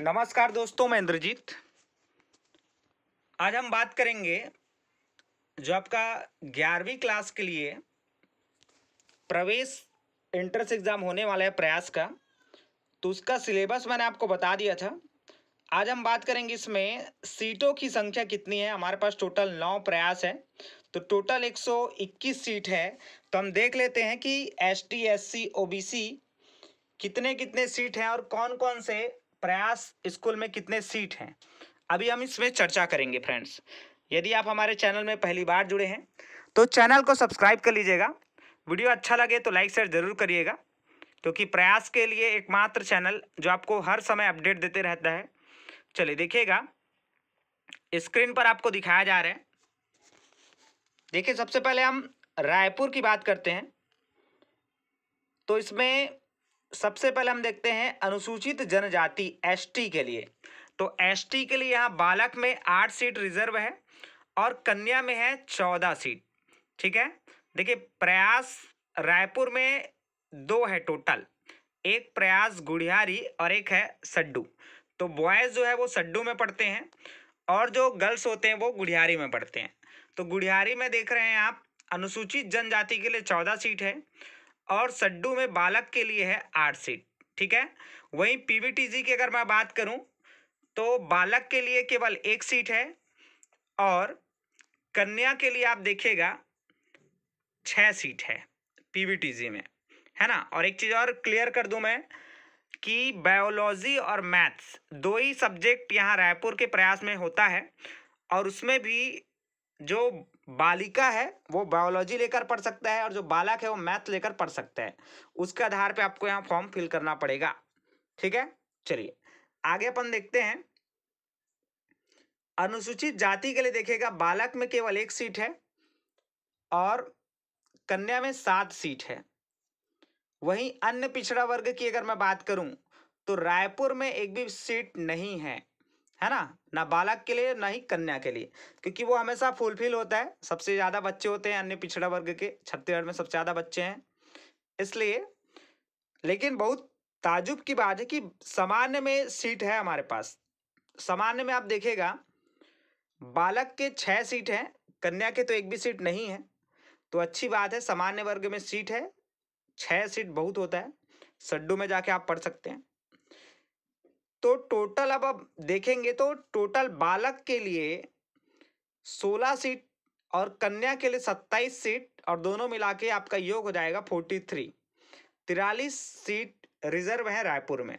नमस्कार दोस्तों मैं इंद्रजीत आज हम बात करेंगे जो आपका ग्यारहवीं क्लास के लिए प्रवेश एंट्रेंस एग्ज़ाम होने वाला है प्रयास का तो उसका सिलेबस मैंने आपको बता दिया था आज हम बात करेंगे इसमें सीटों की संख्या कितनी है हमारे पास टोटल नौ प्रयास है तो टोटल 121 सीट है तो हम देख लेते हैं कि S T S C O B C कितने कितने सीट हैं और कौन कौन से प्रयास स्कूल में कितने सीट हैं अभी हम इसमें चर्चा करेंगे फ्रेंड्स यदि आप हमारे चैनल में पहली बार जुड़े हैं तो चैनल को सब्सक्राइब कर लीजिएगा वीडियो अच्छा लगे तो लाइक शेयर ज़रूर करिएगा क्योंकि प्रयास के लिए एकमात्र चैनल जो आपको हर समय अपडेट देते रहता है चलिए देखिएगा स्क्रीन पर आपको दिखाया जा रहा है देखिए सबसे पहले हम रायपुर की बात करते हैं तो इसमें सबसे पहले हम देखते हैं अनुसूचित जनजाति एसटी के लिए तो एसटी के लिए यहाँ बालक में आठ सीट रिजर्व है और कन्या में है चौदह सीट ठीक है देखिए प्रयास रायपुर में दो है टोटल एक प्रयास गुड़ियारी और एक है सड्डू तो बॉयज़ जो है वो सड्डू में पढ़ते हैं और जो गर्ल्स होते हैं वो गुड़ियारी में पढ़ते हैं तो गुड़ियारी में देख रहे हैं आप अनुसूचित जनजाति के लिए चौदह सीट है और सड्डू में बालक के लिए है आठ सीट ठीक है वहीं पीवीटीजी की अगर मैं बात करूं तो बालक के लिए केवल एक सीट है और कन्या के लिए आप देखिएगा छः सीट है पीवीटीजी में है ना और एक चीज़ और क्लियर कर दूं मैं कि बायोलॉजी और मैथ्स दो ही सब्जेक्ट यहाँ रायपुर के प्रयास में होता है और उसमें भी जो बालिका है वो बायोलॉजी लेकर पढ़ सकता है और जो बालक है वो मैथ लेकर पढ़ सकता है उसके आधार पे आपको यहाँ फॉर्म फिल करना पड़ेगा ठीक है चलिए आगे अपन देखते हैं अनुसूचित जाति के लिए देखेगा बालक में केवल एक सीट है और कन्या में सात सीट है वहीं अन्य पिछड़ा वर्ग की अगर मैं बात करूं तो रायपुर में एक भी सीट नहीं है है ना ना बालक के लिए ना ही कन्या के लिए क्योंकि वो हमेशा फुलफिल होता है सबसे ज़्यादा बच्चे होते हैं अन्य पिछड़ा वर्ग के छत्तीसगढ़ में सबसे ज़्यादा बच्चे हैं इसलिए लेकिन बहुत ताजुब की बात है कि सामान्य में सीट है हमारे पास सामान्य में आप देखेगा बालक के छः सीट हैं कन्या के तो एक भी सीट नहीं है तो अच्छी बात है सामान्य वर्ग में सीट है छः सीट बहुत होता है सड्डू में जाके आप पढ़ सकते हैं तो टोटल अब अब देखेंगे तो टोटल बालक के लिए सोलह सीट और कन्या के लिए सत्ताईस सीट और दोनों मिला के आपका योग हो जाएगा फोर्टी थ्री तिरालीस सीट रिजर्व है रायपुर में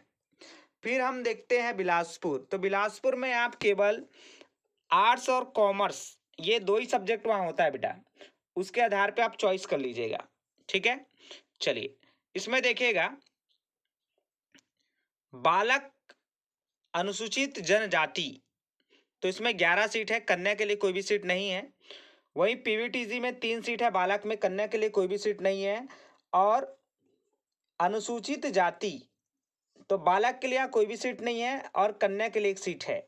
फिर हम देखते हैं बिलासपुर तो बिलासपुर में आप केवल आर्ट्स और कॉमर्स ये दो ही सब्जेक्ट वहाँ होता है बेटा उसके आधार पे आप चॉइस कर लीजिएगा ठीक है चलिए इसमें देखिएगा बालक अनुसूचित जनजाति तो इसमें ग्यारह सीट है कन्या के लिए कोई भी सीट नहीं है वहीं पीवीटीजी में तीन सीट है बालक में कन्या के लिए कोई भी सीट नहीं है और अनुसूचित जाति तो बालक के लिए कोई भी सीट नहीं है और कन्या के लिए एक सीट है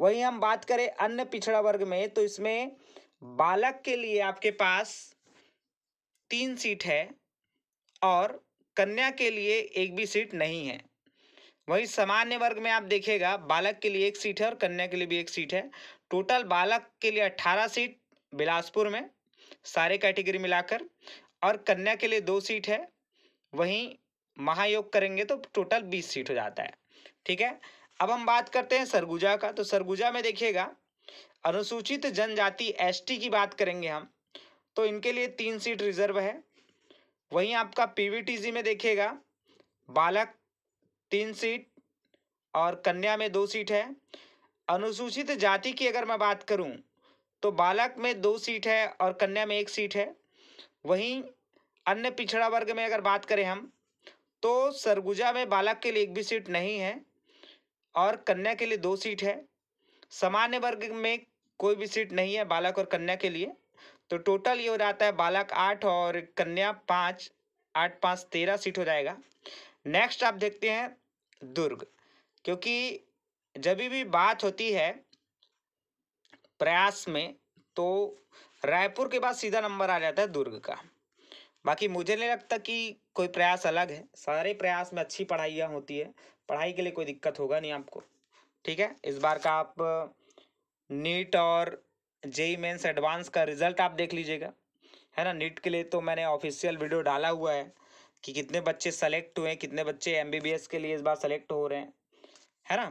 वहीं हम बात करें अन्य पिछड़ा वर्ग में तो इसमें बालक के लिए आपके पास तीन सीट है और कन्या के लिए एक भी सीट नहीं है वहीं सामान्य वर्ग में आप देखेगा बालक के लिए एक सीट है और कन्या के लिए भी एक सीट है टोटल बालक के लिए अट्ठारह सीट बिलासपुर में सारे कैटेगरी मिलाकर और कन्या के लिए दो सीट है वहीं महायोग करेंगे तो टोटल बीस सीट हो जाता है ठीक है अब हम बात करते हैं सरगुजा का तो सरगुजा में देखिएगा अनुसूचित जनजाति एसटी की बात करेंगे हम तो इनके लिए तीन सीट रिजर्व है वहीं आपका पीवीटीजी में देखिएगा बालक तीन सीट और कन्या में दो सीट है अनुसूचित जाति की अगर मैं बात करूं तो बालक में दो सीट है और कन्या में एक सीट है वहीं अन्य पिछड़ा वर्ग में अगर बात करें हम तो सरगुजा में बालक के लिए एक भी सीट नहीं है और कन्या के लिए दो सीट है सामान्य वर्ग में कोई भी सीट नहीं है बालक और कन्या के लिए तो टोटल ये हो जाता है बालक आठ और कन्या पाँच आठ पाँच तेरह सीट हो जाएगा नेक्स्ट आप देखते हैं दुर्ग क्योंकि जब भी बात होती है प्रयास में तो रायपुर के बाद सीधा नंबर आ जाता है दुर्ग का बाकी मुझे नहीं लगता कि कोई प्रयास अलग है सारे प्रयास में अच्छी पढ़ाइयाँ होती है पढ़ाई के लिए कोई दिक्कत होगा नहीं आपको ठीक है इस बार का आप नीट और जेई मेन्स एडवांस का रिजल्ट आप देख लीजिएगा है ना नीट के लिए तो मैंने ऑफिशियल वीडियो डाला हुआ है कि कितने बच्चे सेलेक्ट हुए कितने बच्चे एमबीबीएस के लिए इस बार सेलेक्ट हो रहे हैं है ना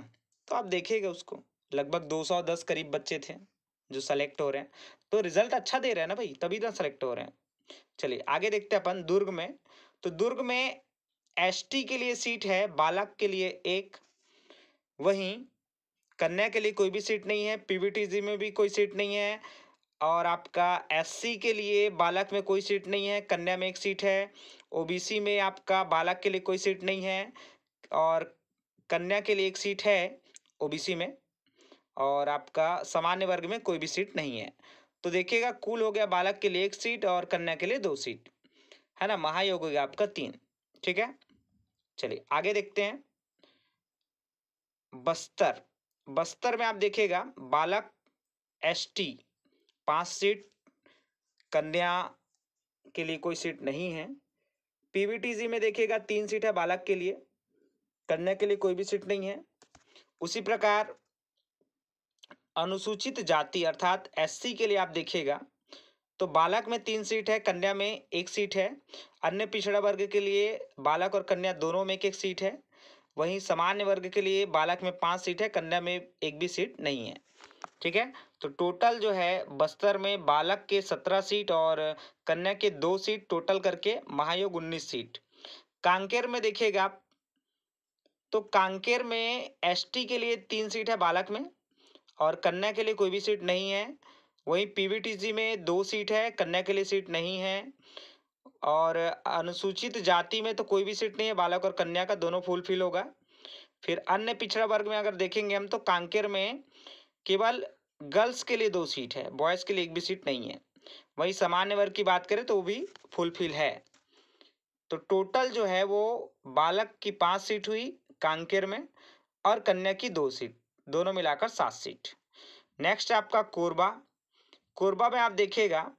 तो आप देखिएगा उसको लगभग 210 करीब बच्चे थे जो सेलेक्ट हो रहे हैं तो रिजल्ट अच्छा दे रहे हैं ना भाई तभी ना तो सेलेक्ट हो रहे हैं चलिए आगे देखते हैं अपन दुर्ग में तो दुर्ग में एस के लिए सीट है बालक के लिए एक वहीं कन्या के लिए कोई भी सीट नहीं है पीवीटीजी में भी कोई सीट नहीं है और आपका एससी के लिए बालक में कोई सीट नहीं है कन्या में एक सीट है ओबीसी में आपका बालक के लिए कोई सीट नहीं है और कन्या के लिए एक सीट है ओबीसी में और आपका सामान्य वर्ग में कोई भी सीट नहीं है तो देखिएगा कुल हो गया बालक के लिए एक सीट और कन्या के लिए दो सीट है ना महायोग हो गया आपका तीन ठीक है चलिए आगे देखते हैं बस्तर बस्तर में आप देखिएगा बालक एसटी पाँच सीट कन्या के लिए कोई सीट नहीं है पीवीटीजी में देखिएगा तीन सीट है बालक के लिए कन्या के लिए कोई भी सीट नहीं है उसी प्रकार अनुसूचित जाति अर्थात एससी के लिए आप देखिएगा तो बालक में तीन सीट है कन्या में एक सीट है अन्य पिछड़ा वर्ग के लिए बालक और कन्या दोनों में एक एक सीट है वहीं सामान्य वर्ग के लिए बालक में पाँच सीट है कन्या में एक भी सीट नहीं है ठीक है तो टोटल जो है बस्तर में बालक के सत्रह सीट और कन्या के दो सीट टोटल करके महायोग उन्नीस सीट कांकेर में देखिएगा आप तो कांकेर में एसटी के लिए तीन सीट है बालक में और कन्या के लिए कोई भी सीट नहीं है वहीं पीवीटीसी में दो सीट है कन्या के लिए सीट नहीं है और अनुसूचित जाति में तो कोई भी सीट नहीं है बालक और कन्या का दोनों फुलफिल होगा फिर अन्य पिछड़ा वर्ग में अगर देखेंगे हम तो कांकेर में केवल गर्ल्स के लिए दो सीट है बॉयज़ के लिए एक भी सीट नहीं है वही सामान्य वर्ग की बात करें तो वो भी फुलफिल है तो टोटल जो है वो बालक की पाँच सीट हुई कांकेर में और कन्या की दो सीट दोनों मिलाकर सात सीट नेक्स्ट आपका कोरबा कोरबा में आप देखिएगा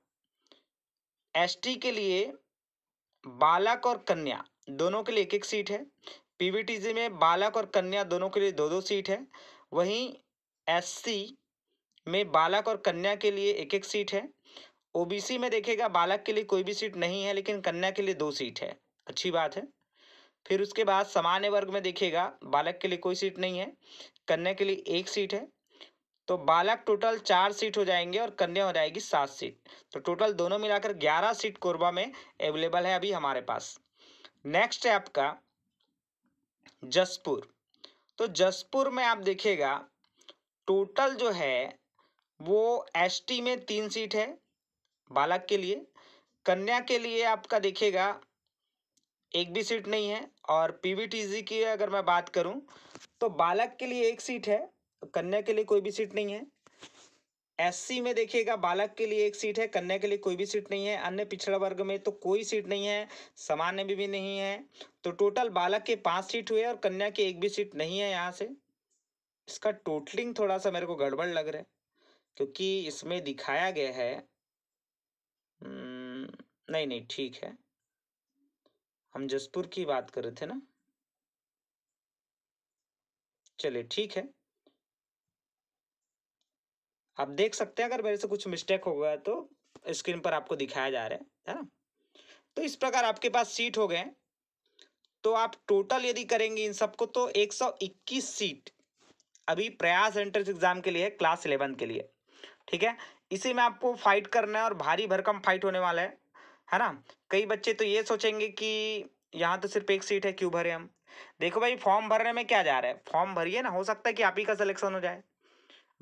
एसटी के लिए बालक और कन्या दोनों के लिए एक एक सीट है पीवीटीजी में बालक और कन्या दोनों के लिए दो दो सीट है वहीं एससी में बालक और कन्या के लिए एक एक सीट है ओबीसी में देखेगा बालक के लिए कोई भी सीट नहीं है लेकिन कन्या के लिए दो सीट है अच्छी बात है फिर उसके बाद सामान्य वर्ग में देखेगा बालक के लिए कोई सीट नहीं है कन्या के लिए एक सीट है तो बालक टोटल चार सीट हो जाएंगे और कन्या हो जाएगी सात सीट तो टोटल दोनों मिलाकर ग्यारह सीट कोरबा में अवेलेबल है अभी हमारे पास नेक्स्ट है आपका जसपुर तो जसपुर में आप देखेगा टोटल जो है वो एसटी में तीन सीट है बालक के लिए कन्या के लिए आपका देखिएगा एक भी सीट नहीं है और पीवीटीसी की अगर मैं बात करूं तो बालक के लिए एक सीट है कन्या के लिए कोई भी सीट नहीं है एससी में देखिएगा बालक के लिए एक सीट है कन्या के लिए कोई भी सीट नहीं है अन्य पिछड़ा वर्ग में तो कोई सीट नहीं है सामान्य में भी, भी नहीं है तो टोटल बालक के पाँच सीट हुए और कन्या के एक भी सीट नहीं है यहाँ से इसका टोटलिंग थोड़ा सा मेरे को गड़बड़ लग रहा है क्योंकि इसमें दिखाया गया है नहीं नहीं ठीक है हम जसपुर की बात कर रहे थे ना चलिए ठीक है आप देख सकते हैं अगर मेरे से कुछ मिस्टेक हो गया तो स्क्रीन पर आपको दिखाया जा रहा है है ना तो इस प्रकार आपके पास सीट हो गए तो आप टोटल यदि करेंगे इन सबको तो 121 सीट अभी प्रयास एंट्रेंस एग्जाम के लिए क्लास इलेवन के लिए ठीक है इसी में आपको फाइट करना है और भारी भरकम फाइट होने वाला है है ना कई बच्चे तो ये सोचेंगे कि यहाँ तो सिर्फ एक सीट है क्यों भरे हम देखो भाई फॉर्म भरने में क्या जा रहा है फॉर्म भरिए ना हो सकता है कि आप ही का सिलेक्शन हो जाए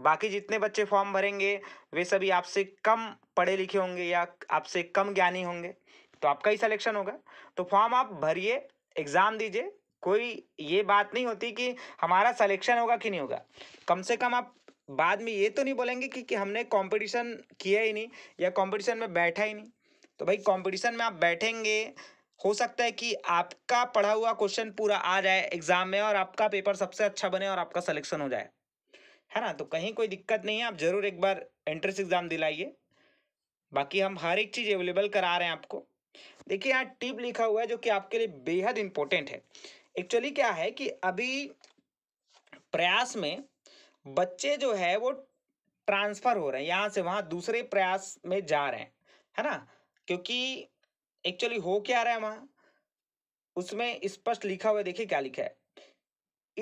बाकी जितने बच्चे फॉर्म भरेंगे वे सभी आपसे कम पढ़े लिखे होंगे या आपसे कम ज्ञानी होंगे तो आपका ही सिलेक्शन होगा तो फॉर्म आप भरिए एग्ज़ाम दीजिए कोई ये बात नहीं होती कि हमारा सलेक्शन होगा कि नहीं होगा कम से कम आप बाद में ये तो नहीं बोलेंगे कि, कि हमने कंपटीशन किया ही नहीं या कंपटीशन में बैठा ही नहीं तो भाई कंपटीशन में आप बैठेंगे हो सकता है कि आपका पढ़ा हुआ क्वेश्चन पूरा आ जाए एग्जाम में और आपका पेपर सबसे अच्छा बने और आपका सलेक्शन हो जाए है ना तो कहीं कोई दिक्कत नहीं है आप ज़रूर एक बार एंट्रेंस एग्ज़ाम दिलाइए बाकी हम हर एक चीज़ अवेलेबल करा रहे हैं आपको देखिए यहाँ टिप लिखा हुआ है जो कि आपके लिए बेहद इंपॉर्टेंट है एक्चुअली क्या है कि अभी प्रयास में बच्चे जो है वो ट्रांसफर हो रहे हैं यहाँ से वहाँ दूसरे प्रयास में जा रहे हैं है ना क्योंकि एक्चुअली हो क्या रहा है वहाँ उसमें स्पष्ट लिखा हुआ देखिए क्या लिखा है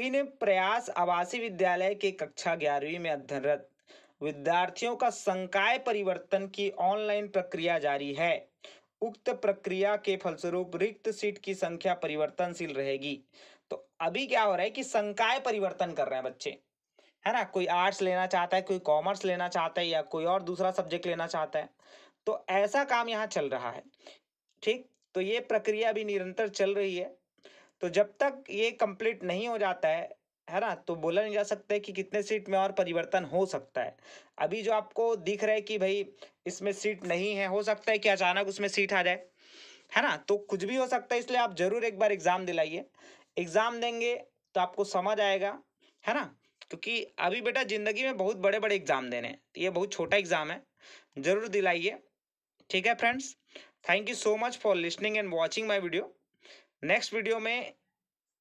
इन प्रयास आवासीय विद्यालय के कक्षा ग्यारहवीं में अध्ययनरत विद्यार्थियों का संकाय परिवर्तन की ऑनलाइन प्रक्रिया जारी है उक्त प्रक्रिया के फलस्वरूप रिक्त सीट की संख्या परिवर्तनशील रहेगी तो अभी क्या हो रहा है कि संकाय परिवर्तन कर रहे हैं बच्चे है ना कोई आर्ट्स लेना चाहता है कोई कॉमर्स लेना चाहता है या कोई और दूसरा सब्जेक्ट लेना चाहता है तो ऐसा काम यहाँ चल रहा है ठीक तो ये प्रक्रिया भी निरंतर चल रही है तो जब तक ये कंप्लीट नहीं हो जाता है है ना तो बोला नहीं जा सकता है कि कितने सीट में और परिवर्तन हो सकता है अभी जो आपको दिख रहा है कि भाई इसमें सीट नहीं है हो सकता है कि अचानक उसमें सीट आ जाए है ना तो कुछ भी हो सकता है इसलिए आप ज़रूर एक बार एग्ज़ाम दिलाइए एग्ज़ाम देंगे तो आपको समझ आएगा है ना क्योंकि अभी बेटा ज़िंदगी में बहुत बड़े बड़े एग्ज़ाम देने हैं तो ये बहुत छोटा एग्ज़ाम है ज़रूर दिलाइए ठीक है friends thank you so much for listening and watching my video next video में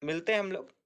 मिलते हैं हम लोग